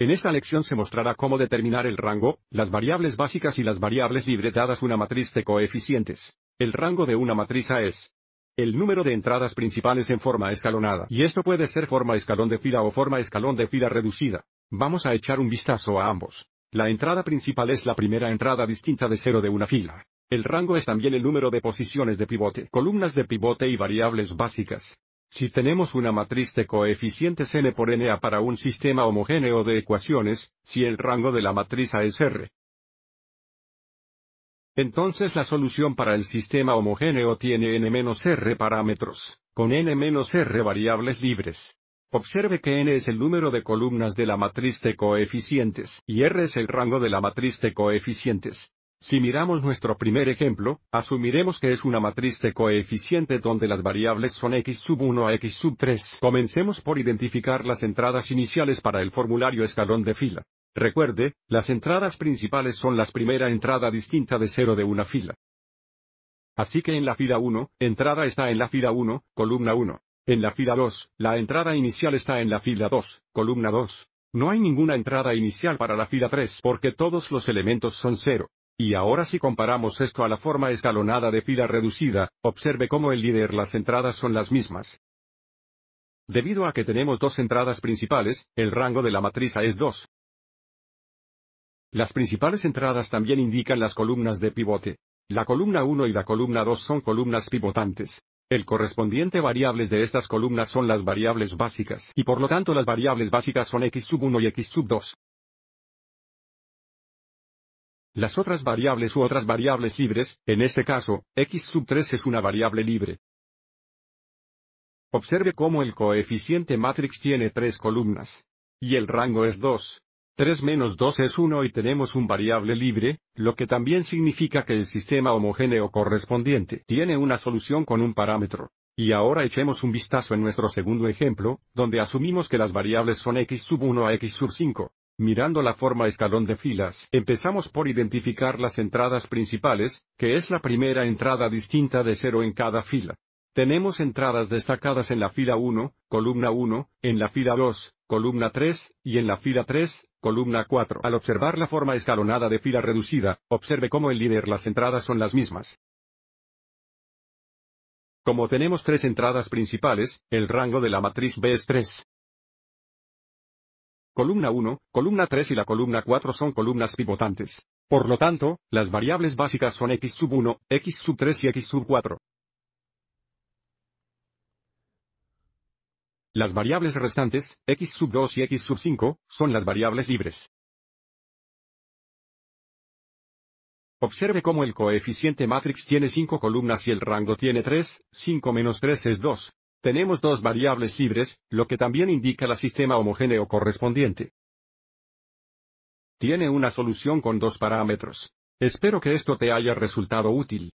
En esta lección se mostrará cómo determinar el rango, las variables básicas y las variables libres dadas una matriz de coeficientes. El rango de una matriz es el número de entradas principales en forma escalonada, y esto puede ser forma escalón de fila o forma escalón de fila reducida. Vamos a echar un vistazo a ambos. La entrada principal es la primera entrada distinta de cero de una fila. El rango es también el número de posiciones de pivote, columnas de pivote y variables básicas. Si tenemos una matriz de coeficientes n por na para un sistema homogéneo de ecuaciones, si el rango de la matriz A es R. Entonces la solución para el sistema homogéneo tiene n-r parámetros, con n-r variables libres. Observe que n es el número de columnas de la matriz de coeficientes y r es el rango de la matriz de coeficientes. Si miramos nuestro primer ejemplo, asumiremos que es una matriz de coeficiente donde las variables son x sub 1 a x sub 3. Comencemos por identificar las entradas iniciales para el formulario escalón de fila. Recuerde, las entradas principales son la primera entrada distinta de cero de una fila. Así que en la fila 1, entrada está en la fila 1, columna 1. En la fila 2, la entrada inicial está en la fila 2, columna 2. No hay ninguna entrada inicial para la fila 3 porque todos los elementos son 0. Y ahora si comparamos esto a la forma escalonada de fila reducida, observe cómo el líder las entradas son las mismas. Debido a que tenemos dos entradas principales, el rango de la matriz es 2. Las principales entradas también indican las columnas de pivote. La columna 1 y la columna 2 son columnas pivotantes. El correspondiente variables de estas columnas son las variables básicas y por lo tanto las variables básicas son x sub 1 y x sub 2. Las otras variables u otras variables libres, en este caso, x sub 3 es una variable libre. Observe cómo el coeficiente matrix tiene tres columnas. Y el rango es 2. 3 menos 2 es 1 y tenemos un variable libre, lo que también significa que el sistema homogéneo correspondiente tiene una solución con un parámetro. Y ahora echemos un vistazo en nuestro segundo ejemplo, donde asumimos que las variables son x sub 1 a x sub 5. Mirando la forma escalón de filas, empezamos por identificar las entradas principales, que es la primera entrada distinta de cero en cada fila. Tenemos entradas destacadas en la fila 1, columna 1, en la fila 2, columna 3, y en la fila 3, columna 4. Al observar la forma escalonada de fila reducida, observe cómo en líder las entradas son las mismas. Como tenemos tres entradas principales, el rango de la matriz B es 3 columna 1, columna 3 y la columna 4 son columnas pivotantes. Por lo tanto, las variables básicas son x sub 1, x sub 3 y x sub 4. Las variables restantes, x sub 2 y x sub 5, son las variables libres. Observe cómo el coeficiente matrix tiene 5 columnas y el rango tiene 3, 5 menos 3 es 2, tenemos dos variables libres, lo que también indica el sistema homogéneo correspondiente. Tiene una solución con dos parámetros. Espero que esto te haya resultado útil.